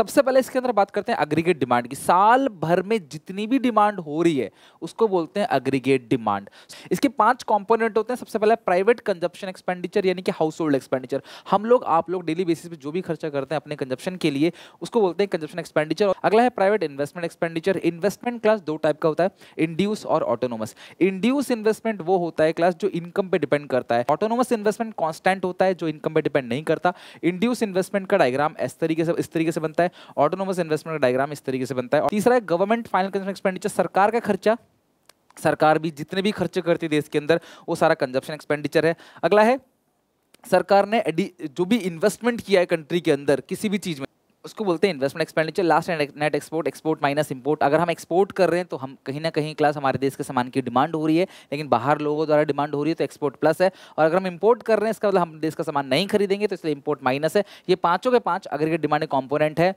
सबसे पहले इसके अंदर बात करते हैं अग्रीगेट डिमांड की साल भर में जितनी भी डिमांड हो रही है उसको बोलते हैं अग्रीगेट डिमांड इसके पांच कंपोनेंट होते हैं सबसे पहले प्राइवेट कंजप्शन एक्सपेंडिचर यानी कि हाउस होल्ड एक्सपेंडिचर हम लोग आप लोग डेली बेसिस पे जो भी खर्चा करते हैं अपने कंजप्शन के लिए उसको बोलते हैं कंजप्शन एक्सपेंडिचर अगला है private investment expenditure investment class दो टाइप का होता है इंड्यूस और ऑटोनोमस इंड्यूस इन्वेस्टमेंट वो होता है क्लास जो इनकम पे डिपेंड करता है ऑटोनोमस इन्वेस्टमेंट कॉन्स्टेंट होता है जो इनकम पे डिपेंड नहीं करता इंड्यूस इन्वेस्टमेंट का डायग्राम इस तरीके से इस तरीके से बनता है ऑटोनोमस इन्वेस्टमेंट का डायग्राम इस तरीके से बनता है तीसरा है गवर्नमेंट फाइनल कंजन एक्सपेंडिचर सरकार का खर्चा सरकार भी जितने भी खर्चे करती है देश के अंदर वो सारा कंजप्शन एक्सपेंडिचर है अगला है सरकार ने जो भी इन्वेस्टमेंट किया है कंट्री के अंदर किसी भी चीज़ में उसको बोलते हैं investment expenditure last and net export export minus import अगर हम एक्सपोर्ट कर रहे हैं तो हम कहीं ना कहीं क्लास हमारे देश के सामान की डिमांड हो रही है लेकिन बाहर लोगों द्वारा डिमांड हो रही है तो एक्सपोर्ट प्लस है और अगर हम इंपोर्ट कर रहे हैं इसका मतलब हम देश का सामान नहीं खरीदेंगे तो इसलिए इंपोर्ट माइनस है ये पाँचों के पाँच अगर ये डिमांड कॉम्पोनेंट है